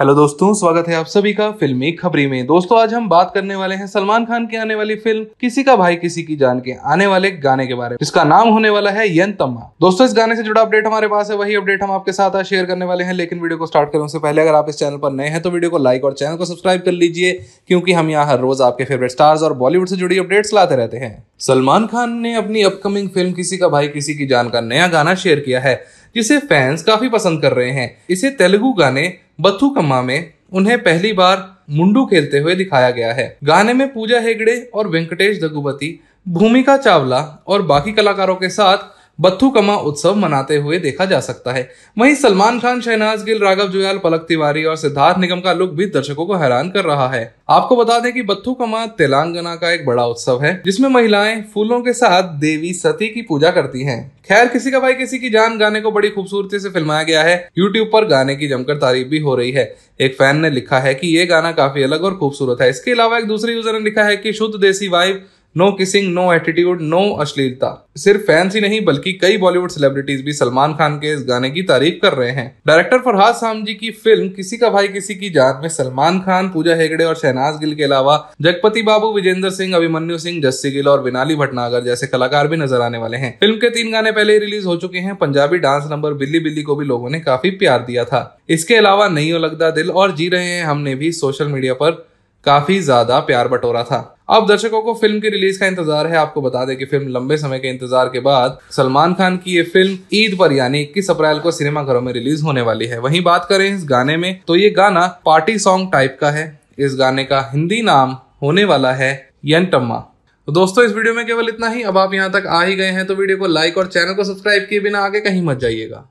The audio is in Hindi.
हेलो दोस्तों स्वागत है आप सभी का फिल्मी खबरी में दोस्तों आज हम बात करने वाले हैं सलमान खान की आने वाली फिल्म किसी का भाई किसी की जान के आने वाले गाने के बारे में जिसका नाम होने वाला है यन तम्मा दोस्तों इस गाने से जुड़ा अपडेट हमारे पास है वही अपडेट हम आपके साथ शेयर करने वाले हैं लेकिन वीडियो को स्टार्ट करने से पहले अगर आप इस चैनल पर नए हैं तो वीडियो को लाइक और चैनल को सब्सक्राइब कर लीजिए क्योंकि हम यहाँ हर रोज आपके फेवरेट स्टार्स और बॉलीवुड से जुड़ी अपडेट्स लाते रहते हैं सलमान खान ने अपनी अपकमिंग फिल्म किसी का भाई किसी की जान का नया गाना शेयर किया है जिसे फैंस काफी पसंद कर रहे हैं इसे तेलुगु गाने बथुकम्मा में उन्हें पहली बार मुंडू खेलते हुए दिखाया गया है गाने में पूजा हेगड़े और वेंकटेश दगुबती भूमिका चावला और बाकी कलाकारों के साथ बत्थुकमा उत्सव मनाते हुए देखा जा सकता है वहीं सलमान खान शहनाज गिल राघव जुयाल पलक तिवारी और सिद्धार्थ निगम का लुक भी दर्शकों को हैरान कर रहा है आपको बता दें कि कमा तेलंगाना का एक बड़ा उत्सव है जिसमें महिलाएं फूलों के साथ देवी सती की पूजा करती हैं खैर किसी का भाई किसी की जान गाने को बड़ी खूबसूरती से फिल्माया गया है यूट्यूब पर गाने की जमकर तारीफ भी हो रही है एक फैन ने लिखा है कि ये गाना काफी अलग और खूबसूरत है इसके अलावा एक दूसरे यूजर ने लिखा है कि शुद्ध desi vibe no kissing no attitude no अश्लीलता सिर्फ फैंस ही नहीं बल्कि कई बॉलीवुड सेलिब्रिटीज भी सलमान खान के इस गाने की तारीफ कर रहे हैं डायरेक्टर फरहाद सामजी की फिल्म किसी का भाई किसी की जान में सलमान खान पूजा हेगड़े और शहनाज गिल के अलावा जगपति बाबू विजेंद्र सिंह अभिमन्यु सिंह जस्सी गिल और विनाली भटनागर जैसे कलाकार भी नजर आने वाले हैं फिल्म के तीन गाने पहले ही रिलीज हो चुके हैं पंजाबी डांस नंबर बिल्ली बिल्ली को भी लोगों ने काफी प्यार दिया था इसके अलावा नहीं लगदा दिल और जी रहे हैं हमने भी सोशल मीडिया पर काफी ज्यादा प्यार बटोरा था अब दर्शकों को फिल्म की रिलीज का इंतजार है आपको बता दें कि फिल्म लंबे समय के इंतजार के बाद सलमान खान की ये फिल्म ईद पर यानी इक्कीस अप्रैल को सिनेमाघरों में रिलीज होने वाली है वहीं बात करें इस गाने में तो ये गाना पार्टी सॉन्ग टाइप का है इस गाने का हिंदी नाम होने वाला है यंटम्मा तो दोस्तों इस वीडियो में केवल इतना ही अब आप यहाँ तक आ ही गए हैं तो वीडियो को लाइक और चैनल को सब्सक्राइब किए बिना आगे कहीं मत जाइएगा